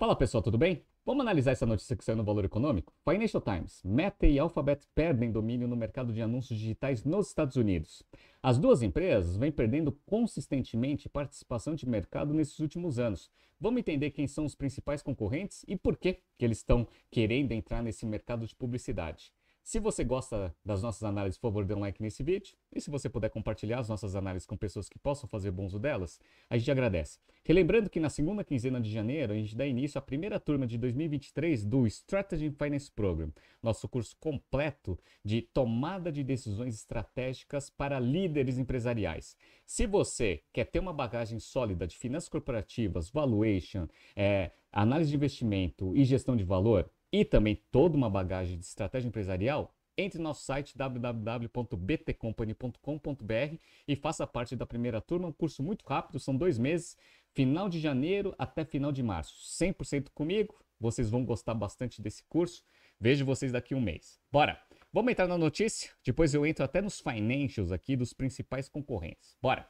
Fala pessoal, tudo bem? Vamos analisar essa notícia que saiu no Valor Econômico? Financial Times, Meta e Alphabet perdem domínio no mercado de anúncios digitais nos Estados Unidos. As duas empresas vêm perdendo consistentemente participação de mercado nesses últimos anos. Vamos entender quem são os principais concorrentes e por que, que eles estão querendo entrar nesse mercado de publicidade. Se você gosta das nossas análises, por favor, dê um like nesse vídeo. E se você puder compartilhar as nossas análises com pessoas que possam fazer bom uso delas, a gente agradece. Relembrando que na segunda quinzena de janeiro, a gente dá início à primeira turma de 2023 do Strategy Finance Program, nosso curso completo de tomada de decisões estratégicas para líderes empresariais. Se você quer ter uma bagagem sólida de finanças corporativas, valuation, é, análise de investimento e gestão de valor, e também toda uma bagagem de estratégia empresarial, entre no nosso site www.btcompany.com.br e faça parte da primeira turma, um curso muito rápido, são dois meses, final de janeiro até final de março, 100% comigo, vocês vão gostar bastante desse curso, vejo vocês daqui um mês. Bora! Vamos entrar na notícia? Depois eu entro até nos financials aqui dos principais concorrentes. Bora!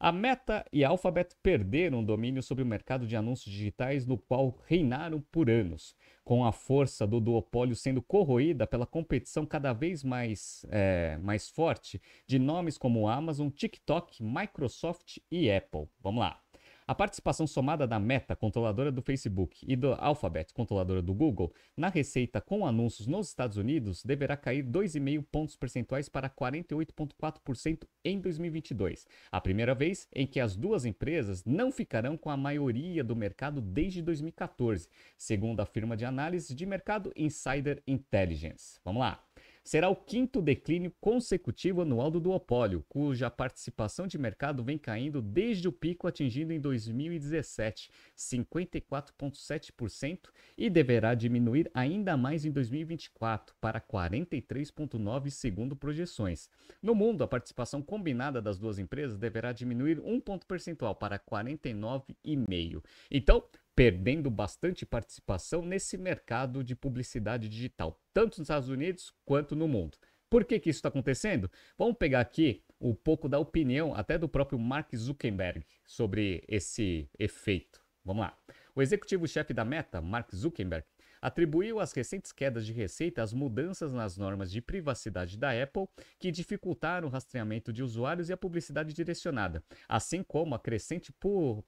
A Meta e a Alphabet perderam domínio sobre o mercado de anúncios digitais no qual reinaram por anos, com a força do duopólio sendo corroída pela competição cada vez mais, é, mais forte de nomes como Amazon, TikTok, Microsoft e Apple. Vamos lá. A participação somada da Meta, controladora do Facebook, e do Alphabet, controladora do Google, na receita com anúncios nos Estados Unidos deverá cair 2,5 pontos percentuais para 48,4% em 2022, a primeira vez em que as duas empresas não ficarão com a maioria do mercado desde 2014, segundo a firma de análise de mercado Insider Intelligence. Vamos lá. Será o quinto declínio consecutivo anual do duopólio, cuja participação de mercado vem caindo desde o pico atingido em 2017, 54,7%, e deverá diminuir ainda mais em 2024, para 43,9%, segundo projeções. No mundo, a participação combinada das duas empresas deverá diminuir 1 ponto percentual para 49,5%. Então, perdendo bastante participação nesse mercado de publicidade digital, tanto nos Estados Unidos quanto no mundo. Por que, que isso está acontecendo? Vamos pegar aqui um pouco da opinião até do próprio Mark Zuckerberg sobre esse efeito. Vamos lá. O executivo-chefe da Meta, Mark Zuckerberg, atribuiu as recentes quedas de receita às mudanças nas normas de privacidade da Apple, que dificultaram o rastreamento de usuários e a publicidade direcionada, assim como a crescente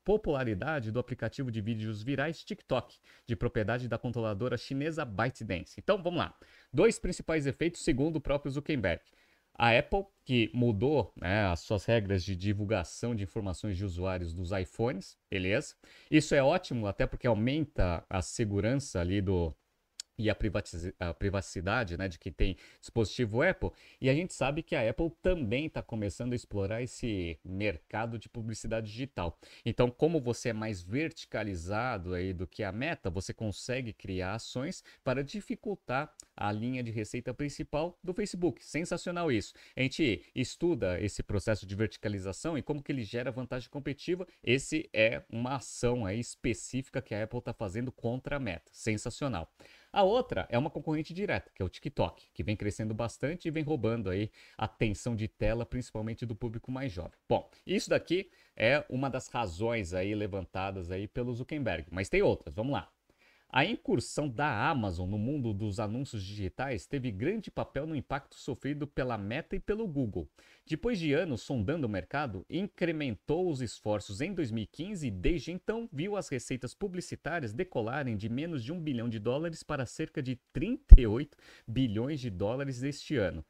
popularidade do aplicativo de vídeos virais TikTok, de propriedade da controladora chinesa ByteDance. Então, vamos lá. Dois principais efeitos, segundo o próprio Zuckerberg. A Apple, que mudou né, as suas regras de divulgação de informações de usuários dos iPhones, beleza? Isso é ótimo, até porque aumenta a segurança ali do, e a, a privacidade né, de que tem dispositivo Apple. E a gente sabe que a Apple também está começando a explorar esse mercado de publicidade digital. Então, como você é mais verticalizado aí do que a meta, você consegue criar ações para dificultar a linha de receita principal do Facebook. Sensacional isso. A gente estuda esse processo de verticalização e como que ele gera vantagem competitiva. Esse é uma ação aí específica que a Apple está fazendo contra a meta. Sensacional. A outra é uma concorrente direta, que é o TikTok, que vem crescendo bastante e vem roubando aí a atenção de tela, principalmente do público mais jovem. Bom, isso daqui é uma das razões aí levantadas aí pelo Zuckerberg, mas tem outras, vamos lá. A incursão da Amazon no mundo dos anúncios digitais teve grande papel no impacto sofrido pela Meta e pelo Google. Depois de anos sondando o mercado, incrementou os esforços em 2015 e desde então viu as receitas publicitárias decolarem de menos de 1 bilhão de dólares para cerca de 38 bilhões de dólares este ano.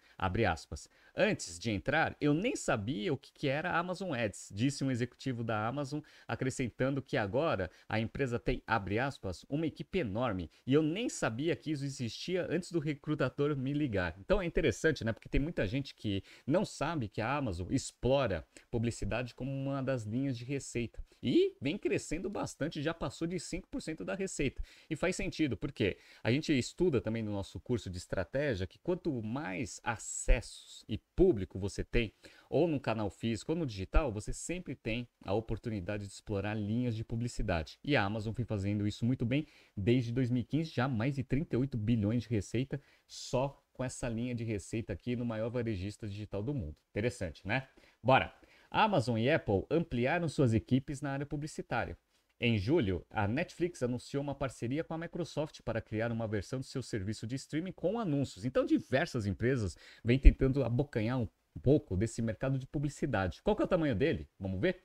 Antes de entrar, eu nem sabia o que era a Amazon Ads, disse um executivo da Amazon, acrescentando que agora a empresa tem, aspas, uma equipe enorme e eu nem sabia que isso existia antes do recrutador me ligar. Então é interessante, né? Porque tem muita gente que não sabe que a Amazon explora publicidade como uma das linhas de receita e vem crescendo bastante, já passou de 5% da receita. E faz sentido, porque a gente estuda também no nosso curso de estratégia que quanto mais acessos e público você tem ou no canal físico ou no digital, você sempre tem a oportunidade de explorar linhas de publicidade. E a Amazon vem fazendo isso muito bem desde 2015, já mais de 38 bilhões de receita só com essa linha de receita aqui no maior varejista digital do mundo. Interessante, né? Bora! Amazon e Apple ampliaram suas equipes na área publicitária. Em julho, a Netflix anunciou uma parceria com a Microsoft para criar uma versão do seu serviço de streaming com anúncios. Então, diversas empresas vêm tentando abocanhar um pouco desse mercado de publicidade. Qual que é o tamanho dele? Vamos ver?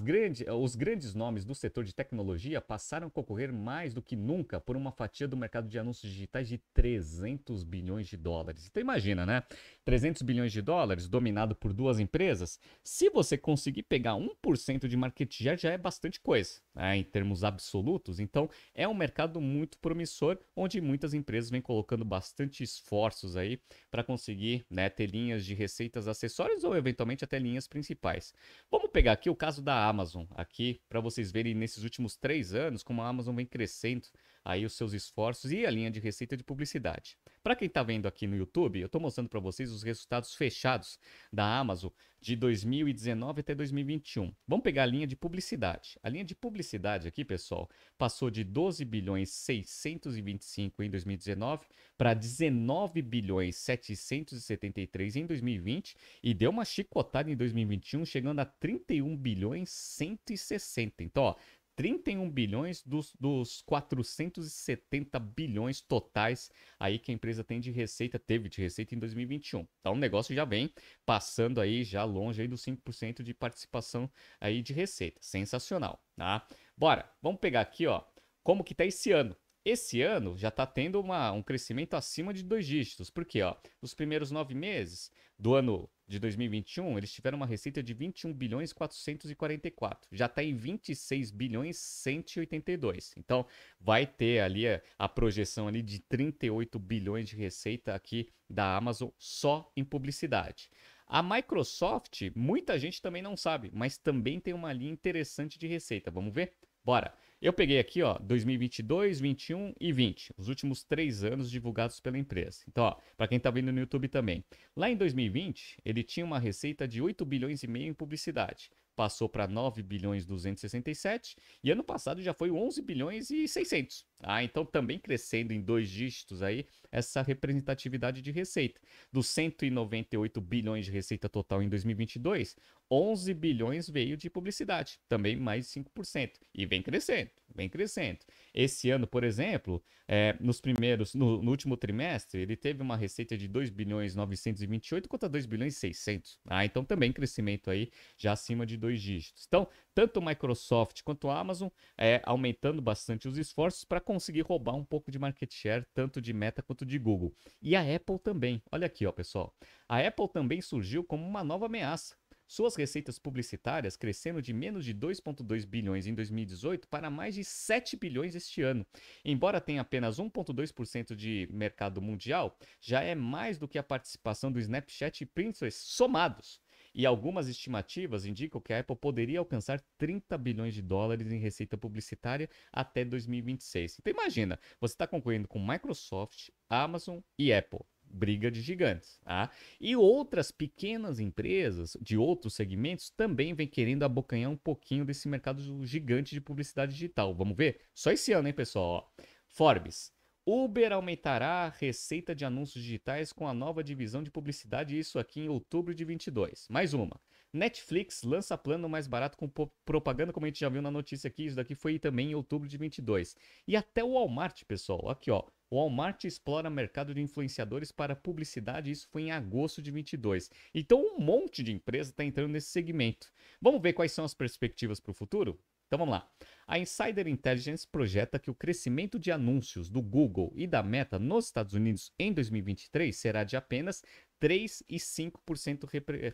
Grande, os grandes nomes do setor de tecnologia passaram a concorrer mais do que nunca por uma fatia do mercado de anúncios digitais de 300 bilhões de dólares. Então imagina, né? 300 bilhões de dólares dominado por duas empresas. Se você conseguir pegar 1% de market share, já é bastante coisa, né? em termos absolutos. Então é um mercado muito promissor, onde muitas empresas vêm colocando bastante esforços aí para conseguir né, ter linhas de receitas acessórias ou eventualmente até linhas principais. Vamos pegar aqui o caso da da Amazon aqui para vocês verem nesses últimos três anos como a Amazon vem crescendo aí os seus esforços e a linha de receita de publicidade. Para quem está vendo aqui no YouTube, eu estou mostrando para vocês os resultados fechados da Amazon de 2019 até 2021. Vamos pegar a linha de publicidade. A linha de publicidade aqui, pessoal, passou de 12 bilhões 625 em 2019 para 19 bilhões 773 em 2020 e deu uma chicotada em 2021, chegando a 31 bilhões 160. Então, ó, 31 bilhões dos, dos 470 bilhões totais aí que a empresa tem de receita, teve de receita em 2021. Então o negócio já vem passando aí já longe aí dos 5% de participação aí de receita. Sensacional, tá? Bora, vamos pegar aqui, ó, como que tá esse ano. Esse ano já está tendo uma, um crescimento acima de dois dígitos, porque ó, nos primeiros nove meses do ano de 2021, eles tiveram uma receita de 21 bilhões 444. Já está em 26 bilhões 182. Então, vai ter ali a, eh, a, projeção ali de 38 bilhões de receita aqui da Amazon só em publicidade. A Microsoft, muita gente também não sabe, mas também tem uma linha interessante de receita. Vamos ver? Bora. Eu peguei aqui, ó, 2022, 21 e 20, os últimos três anos divulgados pela empresa. Então, para quem está vendo no YouTube também. Lá em 2020, ele tinha uma receita de 8 bilhões e meio em publicidade. Passou para 9 bilhões 267 e ano passado já foi 11 bilhões e 600. Ah, então também crescendo em dois dígitos aí essa representatividade de receita. Dos 198 bilhões de receita total em 2022, 11 bilhões veio de publicidade, também mais 5% e vem crescendo vem crescendo. Esse ano, por exemplo, é, nos primeiros, no, no, último trimestre, ele teve uma receita de 2 bilhões 928 contra 2 bilhões 600. Ah, tá? então também crescimento aí já acima de dois dígitos. Então, tanto Microsoft quanto Amazon é, aumentando bastante os esforços para conseguir roubar um pouco de market share, tanto de Meta quanto de Google. E a Apple também. Olha aqui, ó, pessoal. A Apple também surgiu como uma nova ameaça suas receitas publicitárias crescendo de menos de 2,2 bilhões em 2018 para mais de 7 bilhões este ano. Embora tenha apenas 1,2% de mercado mundial, já é mais do que a participação do Snapchat e Pinterest somados. E algumas estimativas indicam que a Apple poderia alcançar 30 bilhões de dólares em receita publicitária até 2026. Então imagina, você está concorrendo com Microsoft, Amazon e Apple briga de gigantes. Tá? E outras pequenas empresas de outros segmentos também vem querendo abocanhar um pouquinho desse mercado gigante de publicidade digital. Vamos ver? Só esse ano, hein, pessoal? Forbes. Uber aumentará a receita de anúncios digitais com a nova divisão de publicidade, isso aqui em outubro de 22. Mais uma. Netflix lança plano mais barato com propaganda, como a gente já viu na notícia aqui, isso daqui foi também em outubro de 22. E até o Walmart, pessoal, aqui ó, o Walmart explora mercado de influenciadores para publicidade, isso foi em agosto de 22. Então, um monte de empresa está entrando nesse segmento. Vamos ver quais são as perspectivas para o futuro? Então vamos lá. A Insider Intelligence projeta que o crescimento de anúncios do Google e da Meta nos Estados Unidos em 2023 será de apenas 3% e 5%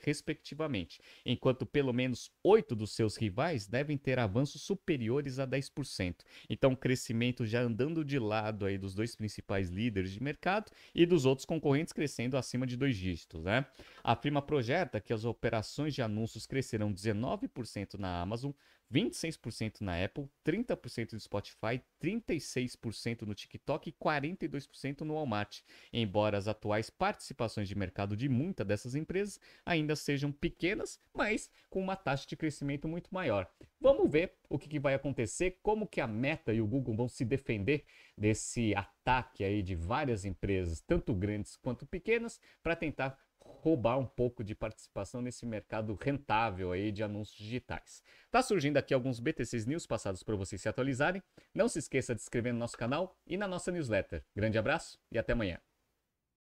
respectivamente, enquanto pelo menos 8 dos seus rivais devem ter avanços superiores a 10%. Então, crescimento já andando de lado aí dos dois principais líderes de mercado e dos outros concorrentes crescendo acima de dois dígitos, né? A firma projeta que as operações de anúncios crescerão 19% na Amazon, 26% na Apple, 30% no Spotify, 36% no TikTok e 42% no Walmart. Embora as atuais participações de mercado de muitas dessas empresas ainda sejam pequenas, mas com uma taxa de crescimento muito maior. Vamos ver o que, que vai acontecer, como que a Meta e o Google vão se defender desse ataque aí de várias empresas, tanto grandes quanto pequenas, para tentar roubar um pouco de participação nesse mercado rentável aí de anúncios digitais. Tá surgindo aqui alguns BTCs News passados para vocês se atualizarem. Não se esqueça de se inscrever no nosso canal e na nossa newsletter. Grande abraço e até amanhã.